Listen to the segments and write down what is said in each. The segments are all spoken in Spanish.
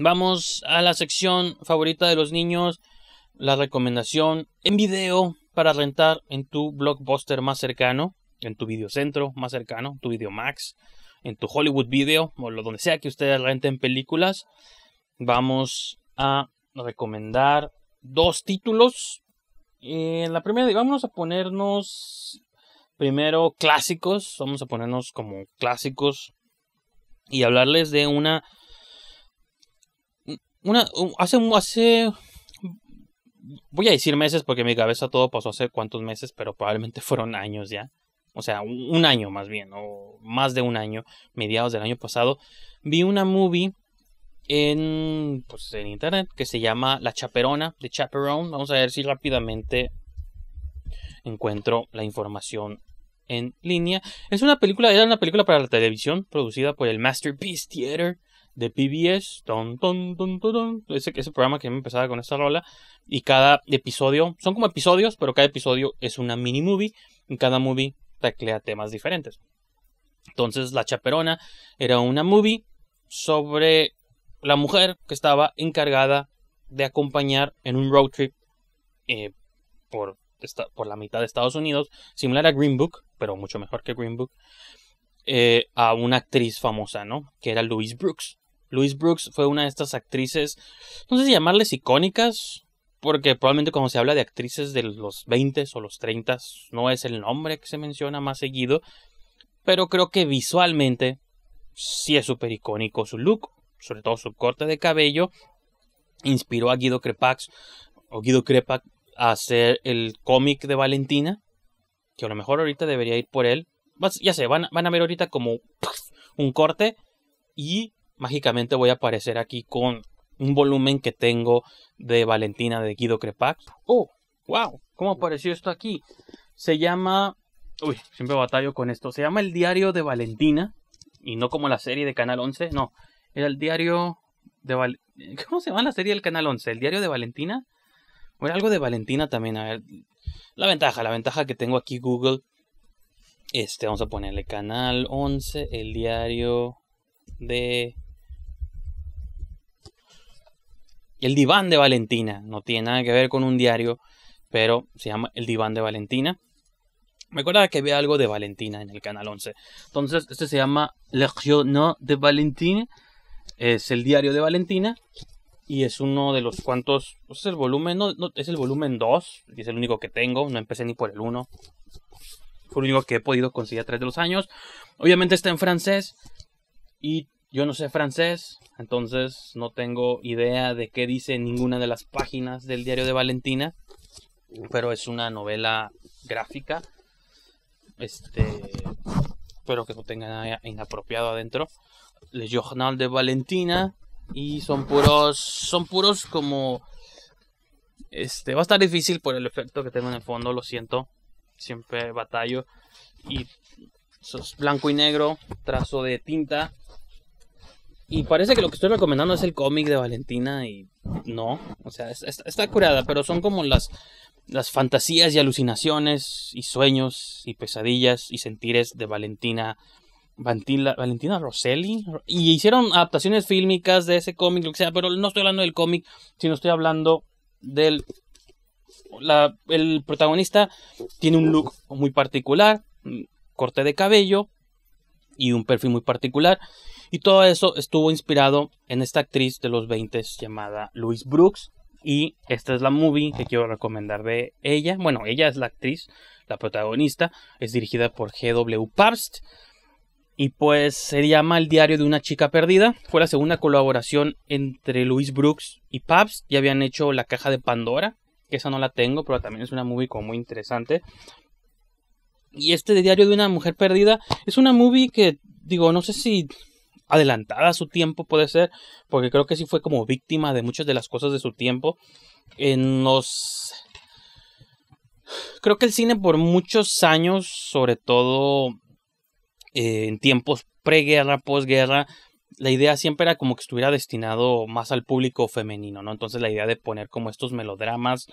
Vamos a la sección favorita de los niños, la recomendación en video para rentar en tu blockbuster más cercano, en tu videocentro más cercano, tu video max, en tu Hollywood Video o lo donde sea que ustedes renten películas. Vamos a recomendar dos títulos. En la primera, vamos a ponernos primero clásicos, vamos a ponernos como clásicos y hablarles de una una, hace, hace, voy a decir meses porque mi cabeza todo pasó hace cuántos meses, pero probablemente fueron años ya. O sea, un, año más bien, o más de un año, mediados del año pasado, vi una movie en, pues, en internet que se llama La Chaperona, de Chaperone. Vamos a ver si rápidamente encuentro la información en línea. Es una película, era una película para la televisión producida por el Masterpiece Theater de PBS, ese, programa que me empezaba con esta rola, y cada episodio, son como episodios, pero cada episodio es una mini movie, y cada movie teclea temas diferentes. Entonces, La Chaperona era una movie sobre la mujer que estaba encargada de acompañar en un road trip eh, por, la mitad de Estados Unidos, similar a Green Book, pero mucho mejor que Green Book, eh, a una actriz famosa, ¿no? Que era Louise Brooks. Louise Brooks fue una de estas actrices, no sé si llamarles icónicas, porque probablemente cuando se habla de actrices de los 20 o los 30 no es el nombre que se menciona más seguido, pero creo que visualmente sí es súper icónico su look, sobre todo su corte de cabello, inspiró a Guido Crepax o Guido Crepax a hacer el cómic de Valentina, que a lo mejor ahorita debería ir por él. Ya sé, van, van a ver ahorita como un corte y mágicamente voy a aparecer aquí con un volumen que tengo de Valentina de Guido Crepac. ¡Oh! ¡Wow! ¿Cómo apareció esto aquí? Se llama... Uy, siempre batallo con esto. Se llama El Diario de Valentina. Y no como la serie de Canal 11. No, era el diario de... ¿Cómo se llama la serie del Canal 11? ¿El Diario de Valentina? O era algo de Valentina también. A ver. La ventaja, la ventaja que tengo aquí Google. Este, vamos a ponerle Canal 11, El Diario de El diván de Valentina, no tiene nada que ver con un diario, pero se llama El diván de Valentina. Me acordaba que había algo de Valentina en el canal 11. Entonces, este se llama Le Journal de Valentina. Es el diario de Valentina. Y es uno de los cuantos. Pues es el volumen. No, es el volumen 2. es el único que tengo. No empecé ni por el 1. Fue el único que he podido conseguir a través de los años. Obviamente está en francés. Y yo no sé francés, entonces no tengo idea de qué dice ninguna de las páginas del diario de Valentina, pero es una novela gráfica, este, espero que no tenga nada inapropiado adentro. Le Journal de Valentina y son puros, son puros como, este, va a estar difícil por el efecto que tengo en el fondo, lo siento, siempre batallo y sos blanco y negro, trazo de tinta y parece que lo que estoy recomendando es el cómic de Valentina y no, o sea, está, curada, pero son como las, las fantasías y alucinaciones y sueños y pesadillas y sentires de Valentina. Valentina Rosselli. Y hicieron adaptaciones fílmicas de ese cómic, lo que sea, pero no estoy hablando del cómic, sino estoy hablando del. el protagonista tiene un look muy particular, corte de cabello y un perfil muy particular. Y todo eso estuvo inspirado en esta actriz de los 20 llamada Louise Brooks. Y esta es la movie que quiero recomendar de ella. Bueno, ella es la actriz, la protagonista. Es dirigida por G.W. Pabst. Y pues se llama El diario de una chica perdida. Fue la segunda colaboración entre Louise Brooks y Pabst. Ya habían hecho La caja de Pandora. Que esa no la tengo, pero también es una movie como muy interesante. Y este Diario de una Mujer Perdida es una movie que, digo, no sé si adelantada a su tiempo, puede ser, porque creo que sí fue como víctima de muchas de las cosas de su tiempo. En eh, los. Creo que el cine por muchos años, sobre todo eh, en tiempos preguerra, posguerra, la idea siempre era como que estuviera destinado más al público femenino, ¿no? Entonces la idea de poner como estos melodramas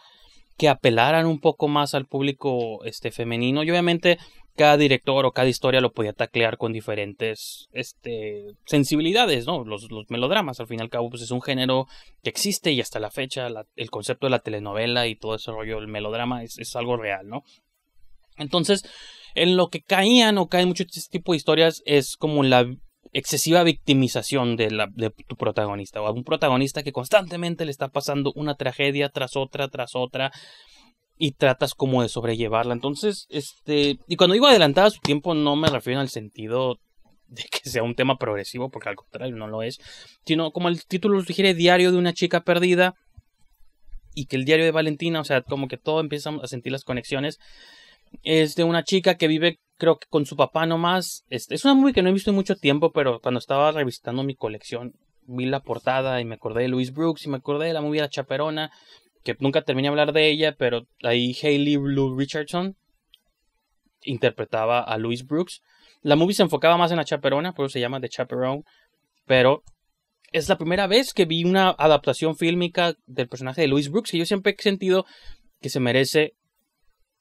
que apelaran un poco más al público este femenino y obviamente cada director o cada historia lo podía taclear con diferentes este, sensibilidades, ¿no? Los, melodramas, al fin y al cabo, pues es un género que existe y hasta la fecha el concepto de la telenovela y todo ese rollo del melodrama es, algo real, ¿no? Entonces, en lo que caían o caen muchos este tipo de historias es como la excesiva victimización de, la, de tu protagonista o a un protagonista que constantemente le está pasando una tragedia tras otra, tras otra, y tratas como de sobrellevarla. Entonces, este, y cuando digo adelantada su tiempo, no me refiero al sentido de que sea un tema progresivo, porque al contrario no lo es, sino como el título sugiere, Diario de una chica perdida, y que el diario de Valentina, o sea, como que todo empieza a sentir las conexiones, es de una chica que vive, creo que con su papá nomás, este, es una movie que no he visto en mucho tiempo, pero cuando estaba revisitando mi colección, vi la portada y me acordé de Louis Brooks y me acordé de la movie La Chaperona, que nunca terminé de hablar de ella, pero ahí Hayley Blue Richardson interpretaba a Louis Brooks. La movie se enfocaba más en la chaperona, por eso se llama The Chaperone, pero es la primera vez que vi una adaptación fílmica del personaje de Louis Brooks y yo siempre he sentido que se merece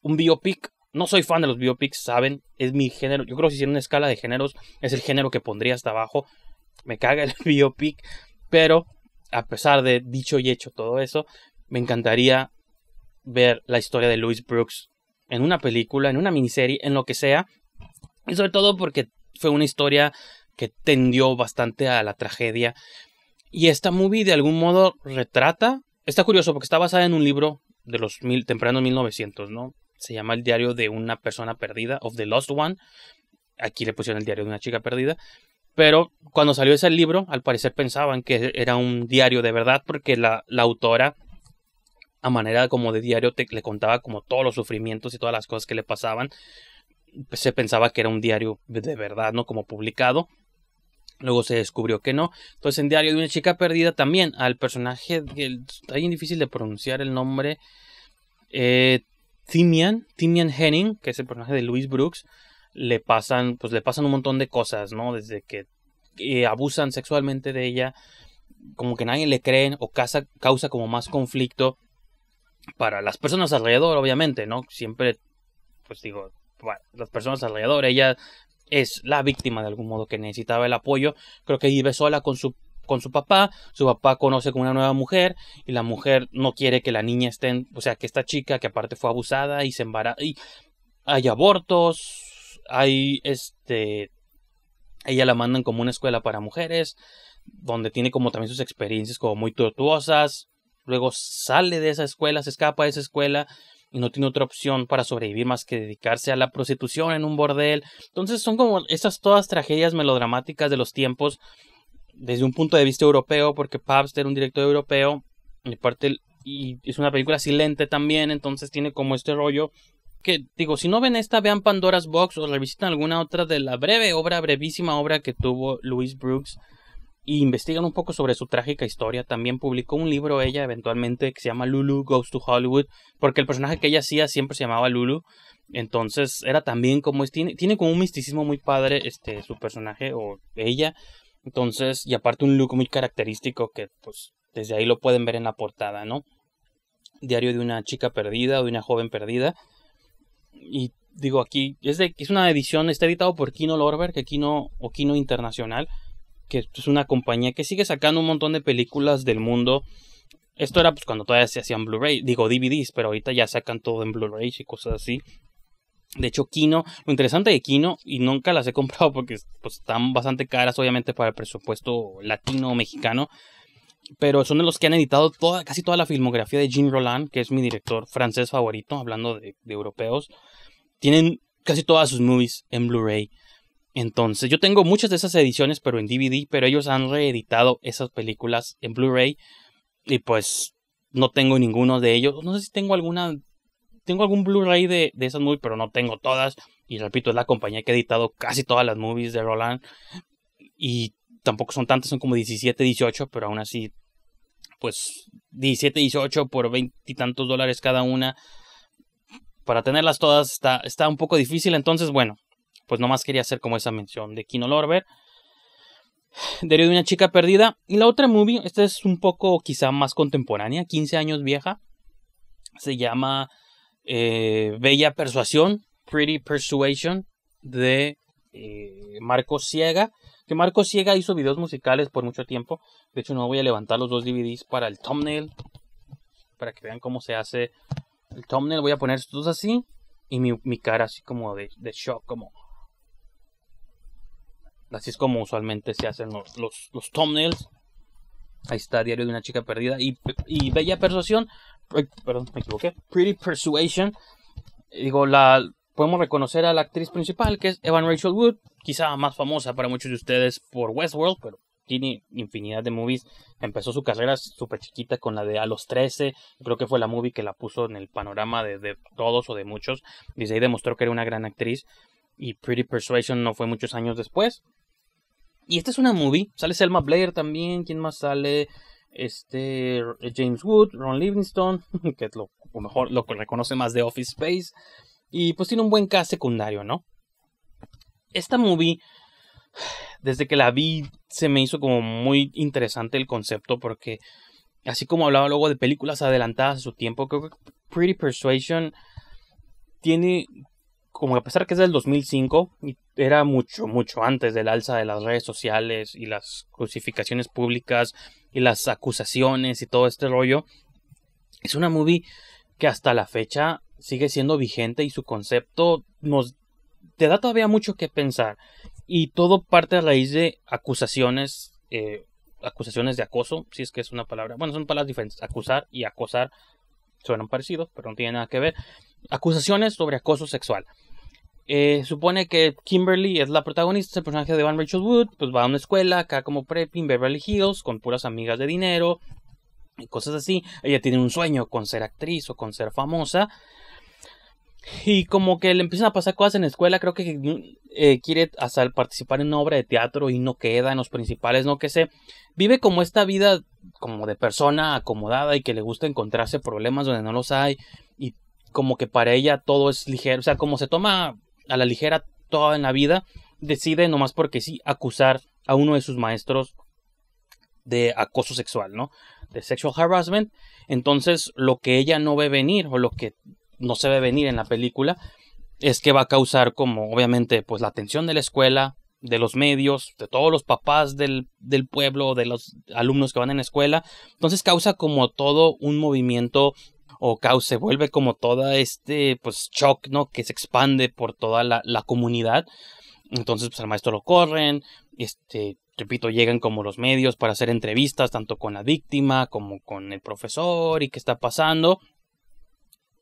un biopic. No soy fan de los biopics, saben, es mi género. Yo creo que si hiciera una escala de géneros, es el género que pondría hasta abajo. Me caga el biopic, pero a pesar de dicho y hecho todo eso, me encantaría ver la historia de Louis Brooks en una película, en una miniserie, en lo que sea. Y sobre todo porque fue una historia que tendió bastante a la tragedia. Y esta movie de algún modo retrata. Está curioso porque está basada en un libro de los mil, tempranos 1900, ¿no? Se llama El diario de una persona perdida, of the lost one. Aquí le pusieron el diario de una chica perdida. Pero cuando salió ese libro, al parecer pensaban que era un diario de verdad porque la autora a manera como de diario te, le contaba como todos los sufrimientos y todas las cosas que le pasaban. Pues, se pensaba que era un diario de verdad, ¿no? Como publicado. Luego se descubrió que no. Entonces en Diario de una chica perdida también al personaje, está bien difícil de pronunciar el nombre, eh, Timian, Timian Henning, que es el personaje de Louis Brooks, le pasan, pues le pasan un montón de cosas, ¿no? Desde que eh, abusan sexualmente de ella, como que nadie le creen o causa, causa como más conflicto para las personas alrededor, obviamente, ¿no? Siempre, pues digo, bueno, las personas alrededor, ella es la víctima de algún modo que necesitaba el apoyo, creo que vive sola con su con su papá, su papá conoce con una nueva mujer y la mujer no quiere que la niña esté, o sea, que esta chica que aparte fue abusada y se embaraza y hay abortos, hay este ella la mandan como una escuela para mujeres donde tiene como también sus experiencias como muy tortuosas, Luego sale de esa escuela, se escapa de esa escuela y no tiene otra opción para sobrevivir más que dedicarse a la prostitución en un bordel. Entonces son como esas todas tragedias melodramáticas de los tiempos desde un punto de vista europeo, porque Pabst era un director europeo y y es una película silente también, entonces tiene como este rollo que digo, si no ven esta, vean Pandora's Box o revisitan alguna otra de la breve obra, brevísima obra que tuvo Louis Brooks y investigan un poco sobre su trágica historia. También publicó un libro ella eventualmente que se llama Lulu Goes to Hollywood, porque el personaje que ella hacía siempre se llamaba Lulu. Entonces era también como tiene, tiene como un misticismo muy padre este su personaje o ella. Entonces, y aparte un look muy característico que pues desde ahí lo pueden ver en la portada, ¿no? Diario de una chica perdida o de una joven perdida. Y digo aquí, es, de, es una edición, está editado por Kino Lorber, que Kino o Kino Internacional que es una compañía que sigue sacando un montón de películas del mundo. Esto era pues cuando todavía se hacían Blu-ray, digo DVDs, pero ahorita ya sacan todo en Blu-ray y cosas así. De hecho, Kino, lo interesante de Kino, y nunca las he comprado porque pues, están bastante caras, obviamente, para el presupuesto latino o mexicano, pero son de los que han editado toda, casi toda la filmografía de Jean Roland, que es mi director francés favorito, hablando de, de europeos. Tienen casi todas sus movies en Blu-ray. Entonces, yo tengo muchas de esas ediciones, pero en DVD, pero ellos han reeditado esas películas en Blu-ray y pues no tengo ninguno de ellos. No sé si tengo alguna, tengo algún Blu-ray de, esas movies, pero no tengo todas. Y repito, es la compañía que ha editado casi todas las movies de Roland y tampoco son tantas, son como 17, 18, pero aún así, pues 17, 18 por veintitantos y tantos dólares cada una. Para tenerlas todas está un poco difícil, entonces bueno, pues nomás quería hacer como esa mención de Kino Lorber. de una chica perdida. Y la otra movie, esta es un poco quizá más contemporánea, 15 años vieja. Se llama eh, Bella Persuasión, Pretty Persuasion, de eh, Marco Ciega. Que Marco Ciega hizo videos musicales por mucho tiempo. De hecho, no voy a levantar los dos DVDs para el thumbnail. Para que vean cómo se hace el thumbnail. Voy a poner estos así. Y mi, cara así como de, de shock, como Así es como usualmente se hacen los, los, thumbnails. Ahí está Diario de una chica perdida y, Bella Persuasión. Perdón, me equivoqué. Pretty Persuasion. Digo, la, podemos reconocer a la actriz principal, que es Evan Rachel Wood, quizá más famosa para muchos de ustedes por Westworld, pero tiene infinidad de movies. Empezó su carrera súper chiquita con la de A los 13, creo que fue la movie que la puso en el panorama de, de todos o de muchos. Desde ahí demostró que era una gran actriz. Y Pretty Persuasion no fue muchos años después. Y esta es una movie. Sale Selma Blair también. ¿Quién más sale? Este eh, James Wood, Ron Livingstone. que es lo, mejor lo que reconoce más de Office Space. Y pues tiene un buen cast secundario, ¿no? Esta movie, desde que la vi, se me hizo como muy interesante el concepto porque, así como hablaba luego de películas adelantadas a su tiempo, creo que Pretty Persuasion tiene, como a pesar que es del 2005 y era mucho, mucho antes del alza de las redes sociales y las crucificaciones públicas y las acusaciones y todo este rollo. Es una movie que hasta la fecha sigue siendo vigente y su concepto nos te da todavía mucho que pensar. Y todo parte a raíz de acusaciones, eh, acusaciones de acoso, si es que es una palabra. Bueno, son palabras diferentes. Acusar y acosar suenan parecidos, pero no tienen nada que ver. Acusaciones sobre acoso sexual. Eh, supone que Kimberly es la protagonista, el personaje de Van Rachel Wood, pues va a una escuela, acá como prepping, Beverly Hills, con puras amigas de dinero y cosas así. Ella tiene un sueño con ser actriz o con ser famosa. Y como que le empiezan a pasar cosas en la escuela, creo que eh, quiere hasta participar en una obra de teatro y no queda en los principales, no que sé. Vive como esta vida como de persona acomodada y que le gusta encontrarse problemas donde no los hay y como que para ella todo es ligero, o sea, como se toma a la ligera toda en la vida, decide nomás porque sí acusar a uno de sus maestros de acoso sexual, ¿no? De sexual harassment. Entonces, lo que ella no ve venir o lo que no se ve venir en la película es que va a causar como obviamente pues la atención de la escuela, de los medios, de todos los papás del, del pueblo, de los alumnos que van en la escuela. Entonces causa como todo un movimiento o Caos se vuelve como toda este pues shock, ¿no? Que se expande por toda la, la comunidad. Entonces, pues al maestro lo corren, este, repito, llegan como los medios para hacer entrevistas, tanto con la víctima como con el profesor y qué está pasando.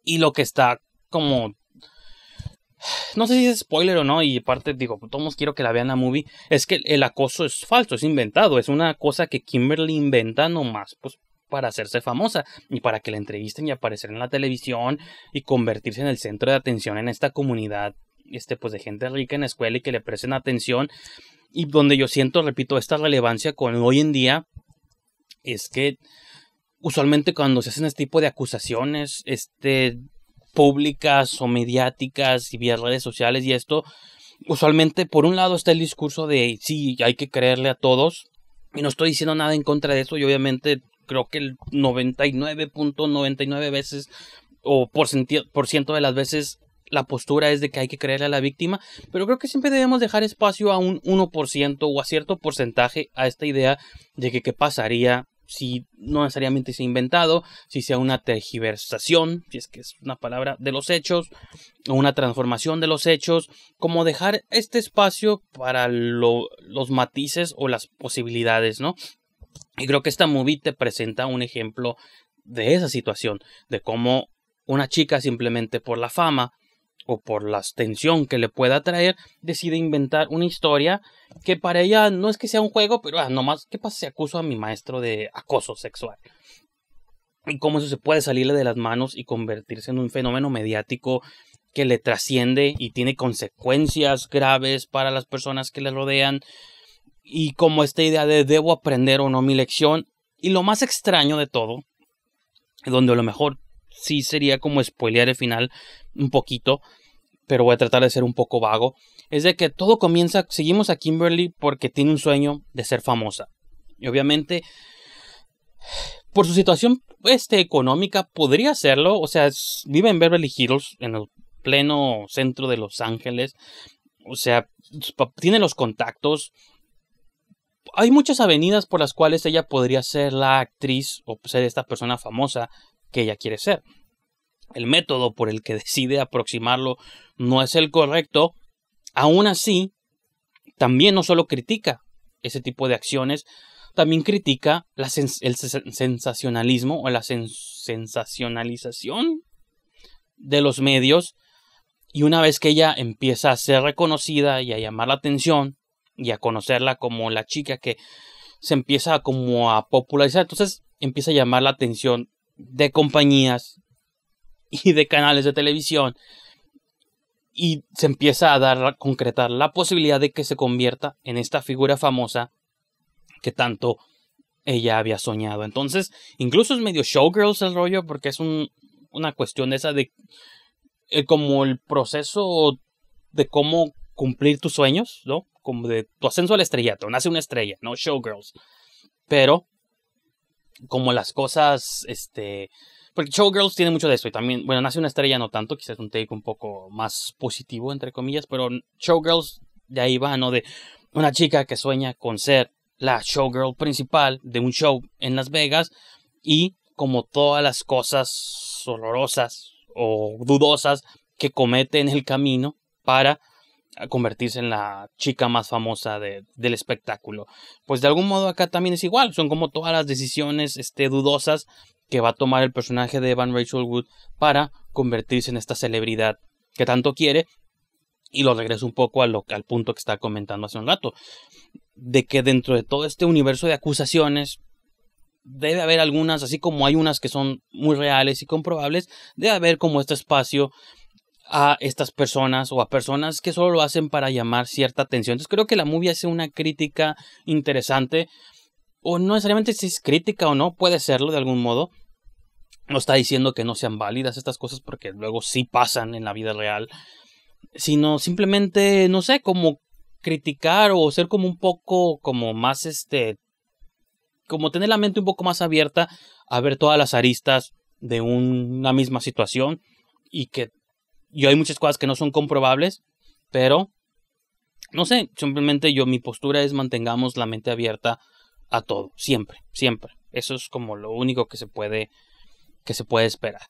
Y lo que está como... No sé si es spoiler o no, y aparte digo, pues, todos quiero que la vean la movie, es que el acoso es falso, es inventado, es una cosa que Kimberly inventa nomás, pues para hacerse famosa y para que la entrevisten y aparecer en la televisión y convertirse en el centro de atención en esta comunidad este pues de gente rica en la escuela y que le presten atención y donde yo siento repito esta relevancia con hoy en día es que usualmente cuando se hacen este tipo de acusaciones este públicas o mediáticas y vía redes sociales y esto usualmente por un lado está el discurso de sí hay que creerle a todos y no estoy diciendo nada en contra de eso y obviamente creo que el 99.99 veces o por, por ciento de las veces la postura es de que hay que creerle a la víctima, pero creo que siempre debemos dejar espacio a un 1% o a cierto porcentaje a esta idea de que qué pasaría si no necesariamente se ha inventado, si sea una tergiversación, si es que es una palabra de los hechos, o una transformación de los hechos, como dejar este espacio para los matices o las posibilidades, ¿no? Y creo que esta movie te presenta un ejemplo de esa situación, de cómo una chica simplemente por la fama o por la tensión que le pueda traer, decide inventar una historia que para ella no es que sea un juego, pero ah, nomás, ¿qué pasa si acuso a mi maestro de acoso sexual? Y cómo eso se puede salirle de las manos y convertirse en un fenómeno mediático que le trasciende y tiene consecuencias graves para las personas que le rodean y como esta idea de debo aprender o no mi lección. Y lo más extraño de todo, donde a lo mejor sí sería como spoilear el final un poquito, pero voy a tratar de ser un poco vago, es de que todo comienza, seguimos a Kimberly porque tiene un sueño de ser famosa. Y obviamente, por su situación este, económica, podría hacerlo, o sea, vive en Beverly Hills, en el pleno centro de Los Ángeles, o sea, tiene los contactos, hay muchas avenidas por las cuales ella podría ser la actriz o ser esta persona famosa que ella quiere ser. El método por el que decide aproximarlo no es el correcto. Aún así, también no solo critica ese tipo de acciones, también critica el sensacionalismo o la sensacionalización de los medios. Y una vez que ella empieza a ser reconocida y a llamar la atención, y a conocerla como la chica que se empieza como a popularizar. Entonces empieza a llamar la atención de compañías y de canales de televisión y se empieza a dar a concretar la posibilidad de que se convierta en esta figura famosa que tanto ella había soñado. Entonces, incluso es medio showgirls el rollo porque es un, una cuestión esa de eh, como el proceso de cómo cumplir tus sueños, ¿no? Como de tu ascenso al estrellato, nace una estrella, ¿no? Showgirls. Pero, como las cosas, este... Porque Showgirls tiene mucho de eso y también, bueno, nace una estrella no tanto, quizás un take un poco más positivo, entre comillas, pero Showgirls de ahí va, ¿no? De una chica que sueña con ser la showgirl principal de un show en Las Vegas y como todas las cosas horrorosas o dudosas que comete en el camino para a convertirse en la chica más famosa del espectáculo. Pues de algún modo acá también es igual, son como todas las decisiones este, dudosas que va a tomar el personaje de Evan Rachel Wood para convertirse en esta celebridad que tanto quiere. Y lo regreso un poco al punto que estaba comentando hace un rato, de que dentro de todo este universo de acusaciones debe haber algunas, así como hay unas que son muy reales y comprobables, debe haber como este espacio a estas personas o a personas que solo lo hacen para llamar cierta atención. Entonces creo que la movie hace una crítica interesante, o no necesariamente si es crítica o no, puede serlo de algún modo. No está diciendo que no sean válidas estas cosas porque luego sí pasan en la vida real, sino simplemente, no sé, como criticar o ser como un poco como más este como tener la mente un poco más abierta a ver todas las aristas de una misma situación y que y hay muchas cosas que no son comprobables, pero no sé, simplemente yo mi postura es mantengamos la mente abierta a todo, siempre, siempre. Eso es como lo único que se puede que se puede esperar.